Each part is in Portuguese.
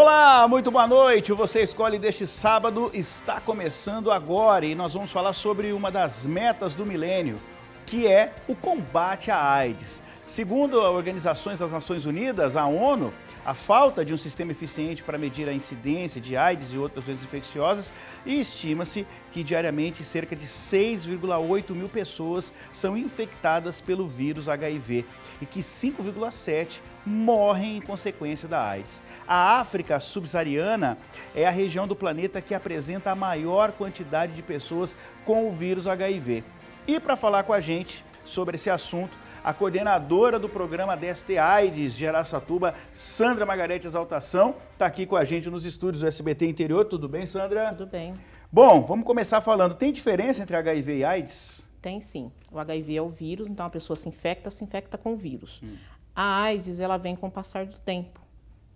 Olá, muito boa noite. Você escolhe deste sábado está começando agora e nós vamos falar sobre uma das metas do milênio, que é o combate à AIDS. Segundo organizações das Nações Unidas, a ONU, a falta de um sistema eficiente para medir a incidência de AIDS e outras doenças infecciosas, estima-se que diariamente cerca de 6,8 mil pessoas são infectadas pelo vírus HIV e que 5,7 morrem em consequência da AIDS. A África subsaariana é a região do planeta que apresenta a maior quantidade de pessoas com o vírus HIV. E para falar com a gente sobre esse assunto, a coordenadora do programa DST AIDS de Araçatuba, Sandra Margarete Exaltação, está aqui com a gente nos estúdios do SBT Interior. Tudo bem, Sandra? Tudo bem. Bom, vamos começar falando. Tem diferença entre HIV e AIDS? Tem sim. O HIV é o vírus, então a pessoa se infecta, se infecta com o vírus. Hum. A AIDS, ela vem com o passar do tempo.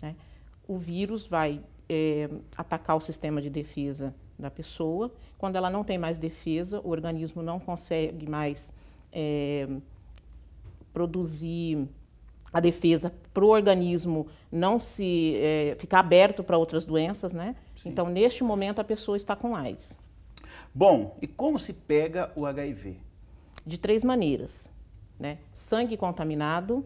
Né? O vírus vai é, atacar o sistema de defesa da pessoa. Quando ela não tem mais defesa, o organismo não consegue mais é, produzir a defesa para o organismo não se é, ficar aberto para outras doenças, né? Sim. Então, neste momento, a pessoa está com AIDS. Bom, e como se pega o HIV? De três maneiras, né? Sangue contaminado,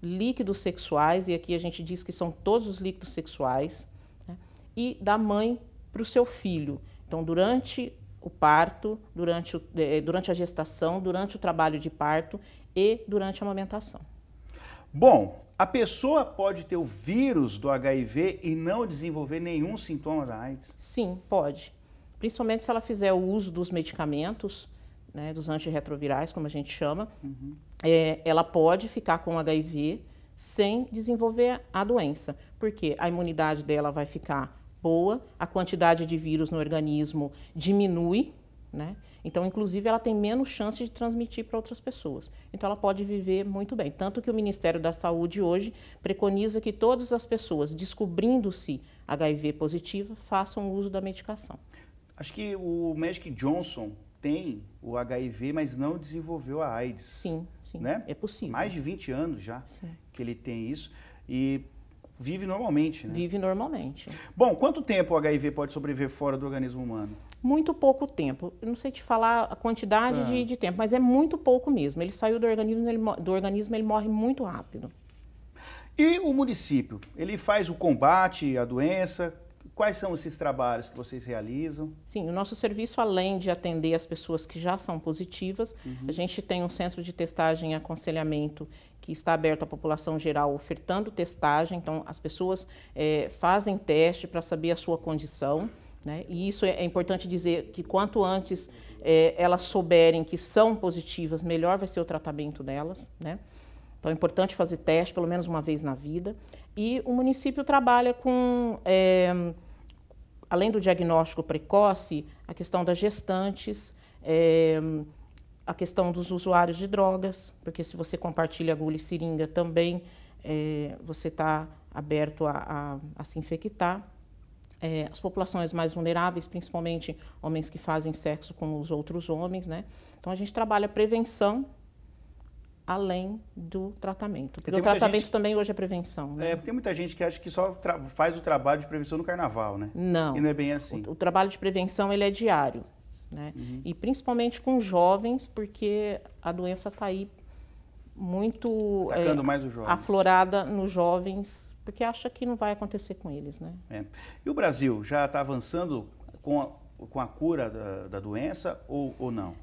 líquidos sexuais, e aqui a gente diz que são todos os líquidos sexuais, né? e da mãe para o seu filho. Então, durante o parto, durante, o, é, durante a gestação, durante o trabalho de parto e durante a amamentação. Bom, a pessoa pode ter o vírus do HIV e não desenvolver nenhum sintoma da AIDS? Sim, pode. Principalmente se ela fizer o uso dos medicamentos, né, dos antirretrovirais, como a gente chama, uhum. é, ela pode ficar com HIV sem desenvolver a doença, porque a imunidade dela vai ficar boa, a quantidade de vírus no organismo diminui, né? Então, inclusive, ela tem menos chance de transmitir para outras pessoas. Então, ela pode viver muito bem. Tanto que o Ministério da Saúde hoje preconiza que todas as pessoas, descobrindo-se HIV positiva, façam uso da medicação. Acho que o Magic Johnson tem o HIV, mas não desenvolveu a AIDS. Sim, sim. Né? É possível. Mais de 20 anos já sim. que ele tem isso. E Vive normalmente, né? Vive normalmente. Bom, quanto tempo o HIV pode sobreviver fora do organismo humano? Muito pouco tempo. Eu não sei te falar a quantidade ah. de, de, tempo, mas é muito pouco mesmo. Ele saiu do organismo, ele, do organismo, ele morre muito rápido. E o município? Ele faz o combate à doença? Quais são esses trabalhos que vocês realizam? Sim, o nosso serviço, além de atender as pessoas que já são positivas, uhum. a gente tem um centro de testagem e aconselhamento que está aberto à população geral, ofertando testagem. Então, as pessoas é, fazem teste para saber a sua condição. Né? E isso é, é importante dizer que quanto antes é, elas souberem que são positivas, melhor vai ser o tratamento delas. Né? Então é importante fazer teste pelo menos uma vez na vida. E o município trabalha com, é, além do diagnóstico precoce, a questão das gestantes, é, a questão dos usuários de drogas, porque se você compartilha agulha e seringa também, é, você está aberto a, a, a, se infectar. É, as populações mais vulneráveis, principalmente homens que fazem sexo com os outros homens. Né? Então, a gente trabalha prevenção além do tratamento. Porque, é, o tratamento gente... também hoje é prevenção. Né? É, tem muita gente que acha que só tra... faz o trabalho de prevenção no carnaval, né? Não. E não é bem assim. O, o trabalho de prevenção ele é diário. Né? Uhum. E principalmente com jovens, porque a doença está aí muito é, aflorada nos jovens, porque acha que não vai acontecer com eles, né? É. E o Brasil já está avançando com a, com a cura da, da doença ou, ou não?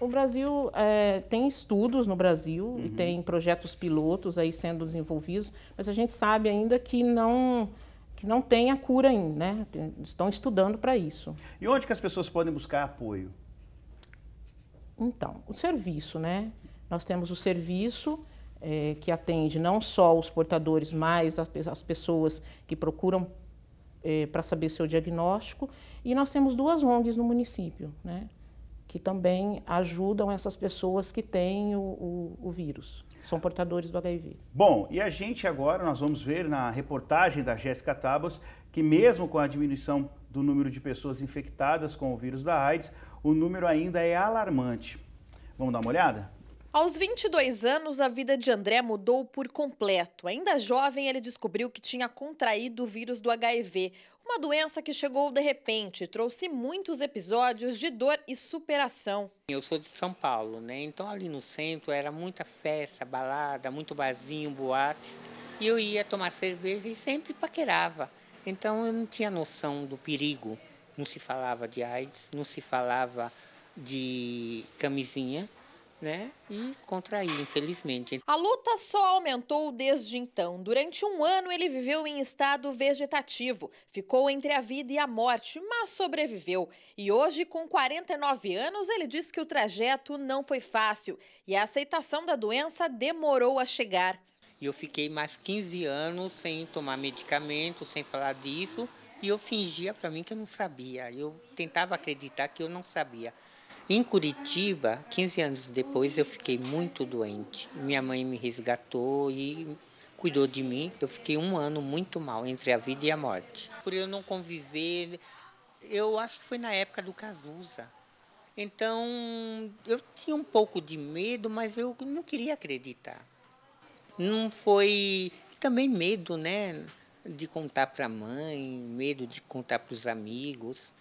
O Brasil é, tem estudos no Brasil uhum. e tem projetos pilotos aí sendo desenvolvidos, mas a gente sabe ainda que não que não tem a cura ainda, né? Estão estudando para isso. E onde que as pessoas podem buscar apoio? Então, o serviço, né? Nós temos o serviço é, que atende não só os portadores, mas as pessoas que procuram é, eh, para saber seu diagnóstico. E nós temos duas ONGs no município, né? que também ajudam essas pessoas que têm o, o, o, vírus, são portadores do HIV. Bom, e a gente agora, nós vamos ver na reportagem da Jéssica Tabas, que mesmo com a diminuição do número de pessoas infectadas com o vírus da AIDS, o número ainda é alarmante. Vamos dar uma olhada? Aos 22 anos, a vida de André mudou por completo. Ainda jovem, ele descobriu que tinha contraído o vírus do HIV, uma doença que chegou de repente e trouxe muitos episódios de dor e superação. Eu sou de São Paulo, né? Então ali no centro era muita festa, balada, muito barzinho, boates. E eu ia tomar cerveja e sempre paquerava. Então eu não tinha noção do perigo. Não se falava de AIDS, não se falava de camisinha né? E contrair, infelizmente. A luta só aumentou desde então. Durante um ano ele viveu em estado vegetativo, ficou entre a vida e a morte, mas sobreviveu. E hoje, com 49 anos, ele diz que o trajeto não foi fácil e a aceitação da doença demorou a chegar. E eu fiquei mais 15 anos sem tomar medicamento, sem falar disso, e eu fingia para mim que eu não sabia. Eu tentava acreditar que eu não sabia. Em Curitiba, 15 anos depois, eu fiquei muito doente. Minha mãe me resgatou e cuidou de mim. Eu fiquei um ano muito mal, entre a vida e a morte. Por eu não conviver, eu acho que foi na época do Cazuza. Então, eu tinha um pouco de medo, mas eu não queria acreditar. Não foi. Também medo, né? De contar para a mãe, medo de contar para os amigos.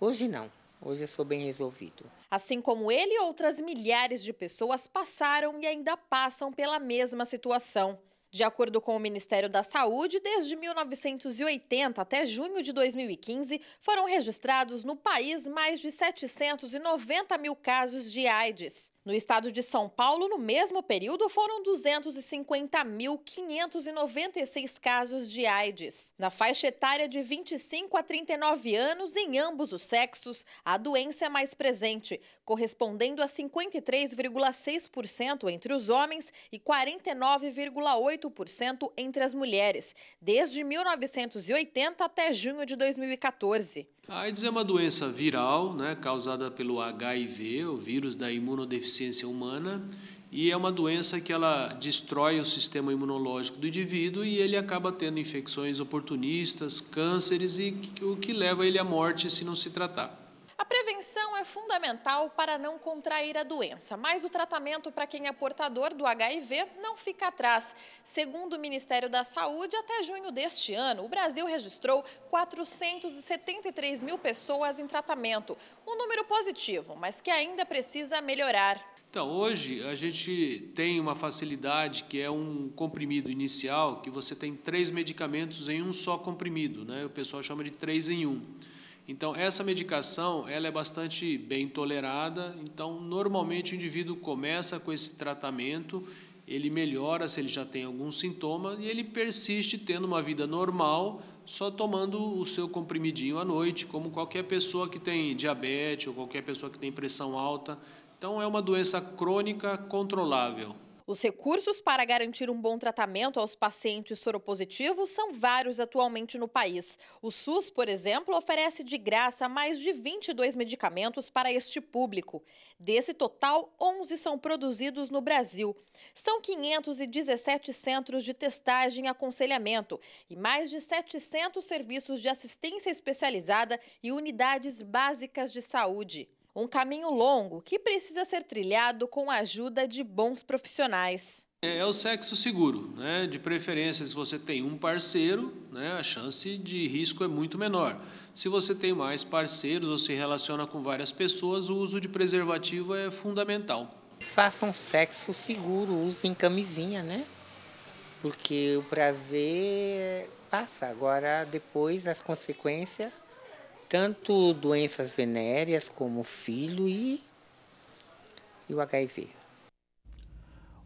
Hoje não. Hoje eu sou bem resolvido. Assim como ele, outras milhares de pessoas passaram e ainda passam pela mesma situação. De acordo com o Ministério da Saúde, desde 1980 até junho de 2015, foram registrados no país mais de 790 mil casos de AIDS. No estado de São Paulo, no mesmo período, foram 250.596 casos de AIDS. Na faixa etária de 25 a 39 anos, em ambos os sexos, a doença é mais presente, correspondendo a 53,6% entre os homens e 49,8% 8% entre as mulheres, desde 1980 até junho de 2014. A AIDS é uma doença viral, né, causada pelo HIV, o vírus da imunodeficiência humana, e é uma doença que ela destrói o sistema imunológico do indivíduo e ele acaba tendo infecções oportunistas, cânceres e o que leva ele à morte se não se tratar. A prevenção é fundamental para não contrair a doença, mas o tratamento para quem é portador do HIV não fica atrás. Segundo o Ministério da Saúde, até junho deste ano, o Brasil registrou 473 mil pessoas em tratamento. Um número positivo, mas que ainda precisa melhorar. Então, hoje a gente tem uma facilidade que é um comprimido inicial, que você tem três medicamentos em um só comprimido, né? o pessoal chama de três em um. Então, essa medicação ela é bastante bem tolerada. Então, normalmente o indivíduo começa com esse tratamento, ele melhora se ele já tem algum sintoma e ele persiste tendo uma vida normal, só tomando o seu comprimidinho à noite, como qualquer pessoa que tem diabetes ou qualquer pessoa que tem pressão alta. Então, é uma doença crônica controlável. Os recursos para garantir um bom tratamento aos pacientes soropositivos são vários atualmente no país. O SUS, por exemplo, oferece de graça mais de 22 medicamentos para este público. Desse total, 11 são produzidos no Brasil. São 517 centros de testagem e aconselhamento e mais de 700 serviços de assistência especializada e unidades básicas de saúde. Um caminho longo que precisa ser trilhado com a ajuda de bons profissionais. É, é, o sexo seguro, né? De preferência, se você tem um parceiro, né, a chance de risco é muito menor. Se você tem mais parceiros ou se relaciona com várias pessoas, o uso de preservativo é fundamental. Façam um sexo seguro, usem camisinha, né? Porque o prazer passa, agora depois as consequências tanto doenças venéreas como filho e, e o HIV.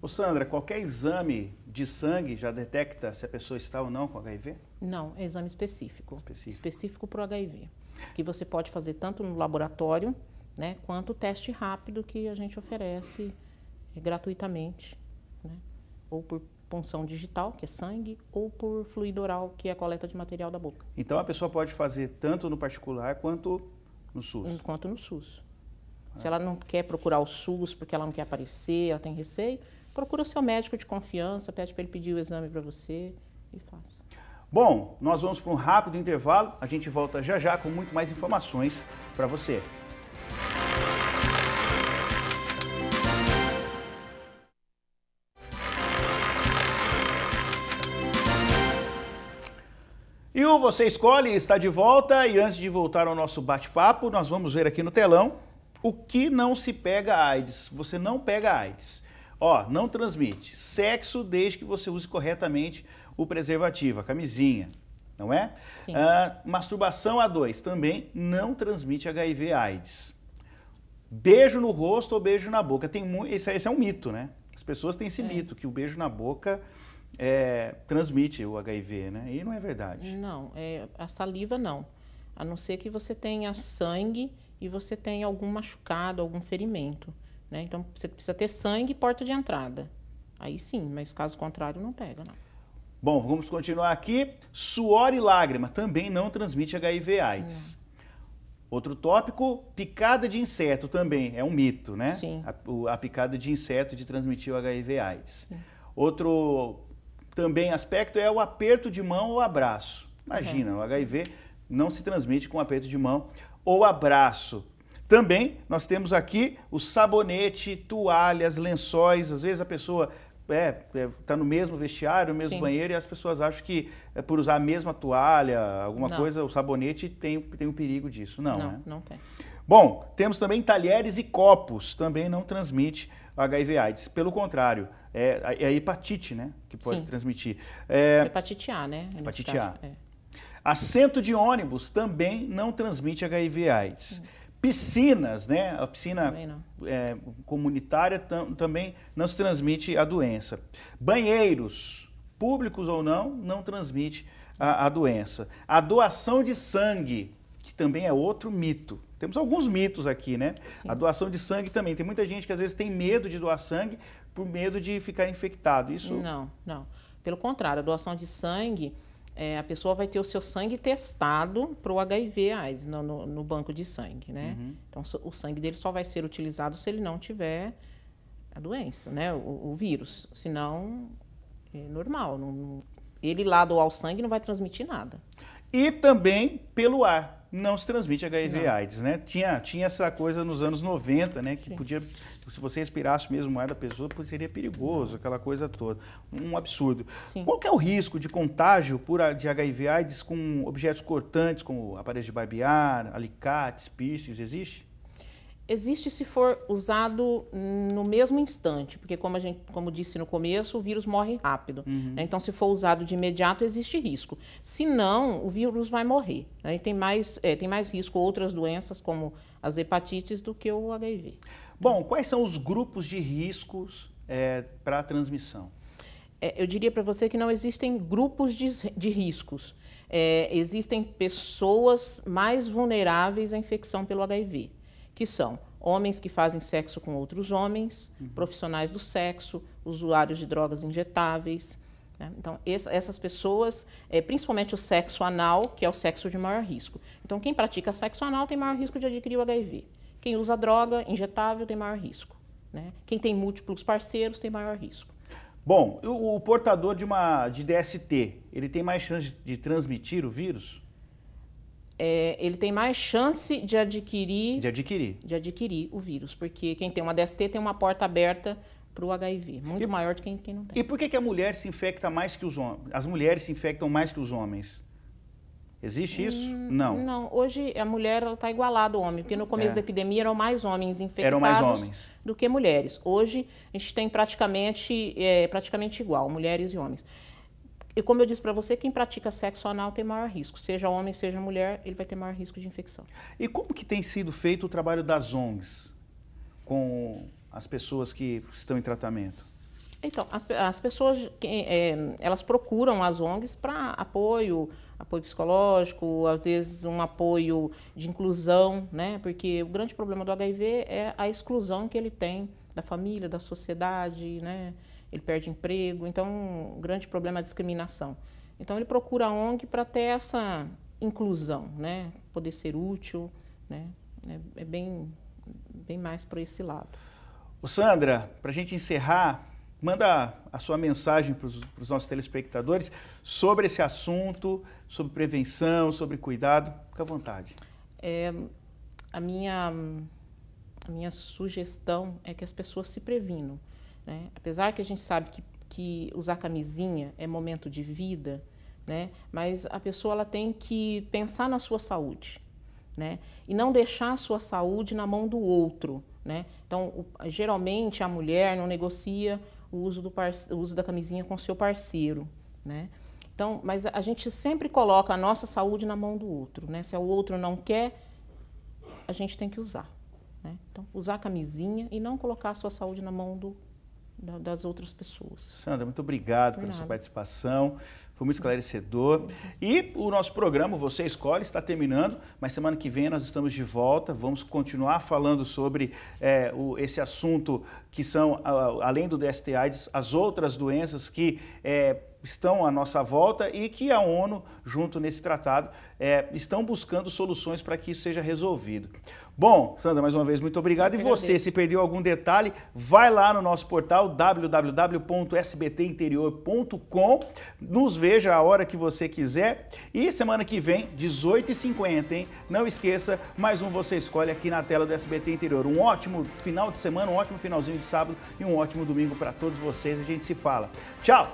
Ô Sandra, qualquer exame de sangue já detecta se a pessoa está ou não com HIV? Não, é exame específico. Específico, específico para o HIV. Que você pode fazer tanto no laboratório, né, quanto o teste rápido que a gente oferece gratuitamente, né, ou por punção digital, que é sangue, ou por fluido oral, que é a coleta de material da boca. Então a pessoa pode fazer tanto no particular quanto no SUS? Quanto no SUS. Se ela não quer procurar o SUS porque ela não quer aparecer, ela tem receio, procura o seu médico de confiança, pede para ele pedir o exame para você e faça. Bom, nós vamos para um rápido intervalo, a gente volta já já com muito mais informações para você. você escolhe, está de volta e antes de voltar ao nosso bate-papo, nós vamos ver aqui no telão o que não se pega AIDS. Você não pega AIDS. Ó, não transmite. Sexo desde que você use corretamente o preservativo, a camisinha, não é? Sim. Ah, masturbação a dois também não transmite HIV AIDS. Beijo no rosto ou beijo na boca. Tem muito, esse, é, esse é um mito, né? As pessoas têm esse é. mito que o beijo na boca é, transmite o HIV, né? E não é verdade. Não, é, a saliva não. A não ser que você tenha sangue e você tenha algum machucado, algum ferimento. Né? Então você precisa ter sangue e porta de entrada. Aí sim, mas caso contrário não pega, não. Bom, vamos continuar aqui. Suor e lágrima também não transmite HIV AIDS. Não. Outro tópico, picada de inseto também, é um mito, né? Sim. A, a picada de inseto de transmitir o HIV AIDS. Sim. Outro também aspecto é o aperto de mão ou abraço. Imagina, uhum. o HIV não se transmite com aperto de mão ou abraço. Também nós temos aqui o sabonete, toalhas, lençóis. Às vezes a pessoa está é, é tá no mesmo vestiário, no mesmo Sim. banheiro, e as pessoas acham que é, por usar a mesma toalha, alguma não. coisa, o sabonete tem, tem o um perigo disso. Não, não, né? não tem. Bom, temos também talheres e copos, também não transmite HIV AIDS. Pelo contrário, é, a, é a hepatite, né? Que pode Sim. transmitir. É, hepatite A, né? hepatite A. É. Assento de ônibus também não transmite HIV AIDS. Hum. piscinas, né? A piscina é, comunitária tam, também não se transmite a doença. Banheiros, públicos ou não, não transmite a, a doença. A doação de sangue também é outro mito. Temos alguns mitos aqui, né? Sim. A doação de sangue também. Tem muita gente que às vezes tem medo de doar sangue por medo de ficar infectado. Isso. Não, não. Pelo contrário, a doação de sangue, é, a pessoa vai ter o seu sangue testado para o HIV/AIDS no, no, no, banco de sangue, né? Uhum. Então o sangue dele só vai ser utilizado se ele não tiver a doença, né? O, o vírus. Senão, é normal. Não, ele lá doar o sangue não vai transmitir nada. E também pelo ar não se transmite HIV não. AIDS, né? Tinha, tinha essa coisa nos anos 90, né? Que Sim. podia, se você respirasse mesmo o ar da pessoa, seria perigoso, aquela coisa toda. Um absurdo. Sim. Qual que é o risco de contágio por, de HIV AIDS com objetos cortantes, como aparelhos de barbear, alicates, piercings, existe? Existe se for usado no mesmo instante, porque como a gente, como disse no começo, o vírus morre rápido. Uhum. Né? Então, se for usado de imediato, existe risco. Se não, o vírus vai morrer. Né? E tem mais, é, tem mais risco outras doenças como as hepatites do que o HIV. Bom, quais são os grupos de riscos é, para a transmissão? É, eu diria para você que não existem grupos de, de riscos. É, existem pessoas mais vulneráveis à infecção pelo HIV que são homens que fazem sexo com outros homens, uhum. profissionais do sexo, usuários de drogas injetáveis. Né? Então, essa, essas pessoas, é, principalmente o sexo anal, que é o sexo de maior risco. Então, quem pratica sexo anal tem maior risco de adquirir o HIV. Quem usa droga injetável tem maior risco. Né? Quem tem múltiplos parceiros tem maior risco. Bom, o, o portador de, uma, de DST, ele tem mais chance de transmitir o vírus? é, ele tem mais chance de adquirir, de adquirir de adquirir o vírus, porque quem tem uma DST tem uma porta aberta para o HIV, muito e, maior do que quem, não tem. E por que, que a mulher se infecta mais que os homens? As mulheres se infectam mais que os homens? Existe isso? Hum, não. Não, hoje a mulher está igualada ao homem, porque no começo é. da epidemia eram mais homens infectados eram mais homens. do que mulheres. Hoje a gente tem praticamente, é, praticamente igual, mulheres e homens. E como eu disse para você, quem pratica sexo anal tem maior risco. Seja homem, seja mulher, ele vai ter maior risco de infecção. E como que tem sido feito o trabalho das ONGs com as pessoas que estão em tratamento? Então, as, as pessoas, que, é, elas procuram as ONGs para apoio, apoio psicológico, às vezes um apoio de inclusão, né? Porque o grande problema do HIV é a exclusão que ele tem da família, da sociedade, né? ele perde emprego. Então, um grande problema é a discriminação. Então, ele procura a ONG para ter essa inclusão, né? poder ser útil. Né? É, é bem, bem mais para esse lado. O Sandra, para a gente encerrar, manda a sua mensagem para os nossos telespectadores sobre esse assunto, sobre prevenção, sobre cuidado. Fica à vontade. É, a, minha, a minha sugestão é que as pessoas se previnam. Né? Apesar que a gente sabe que, que usar camisinha é momento de vida, né? mas a pessoa ela tem que pensar na sua saúde né? e não deixar a sua saúde na mão do outro. Né? Então, o, geralmente a mulher não negocia o uso, do o uso da camisinha com seu parceiro. Né? Então, mas a gente sempre coloca a nossa saúde na mão do outro. Né? Se o outro não quer, a gente tem que usar. Né? Então, usar camisinha e não colocar a sua saúde na mão do das outras pessoas. Sandra, muito obrigado pela sua participação foi muito esclarecedor. E o nosso programa, Você Escolhe, está terminando, mas semana que vem nós estamos de volta. Vamos continuar falando sobre é, o, esse assunto que são, além do DST-AIDS, as outras doenças que é, estão à nossa volta e que a ONU, junto nesse tratado, é, estão buscando soluções para que isso seja resolvido. Bom, Sandra, mais uma vez, muito obrigado. e você, se perdeu algum detalhe, vai lá no nosso portal www.sbtinterior.com, nos vê veja a hora que você quiser. E semana que vem, 18h50, hein? Não esqueça, mais um Você Escolhe aqui na tela do SBT Interior. Um ótimo final de semana, um ótimo finalzinho de sábado e um ótimo domingo para todos vocês. A gente se fala. Tchau!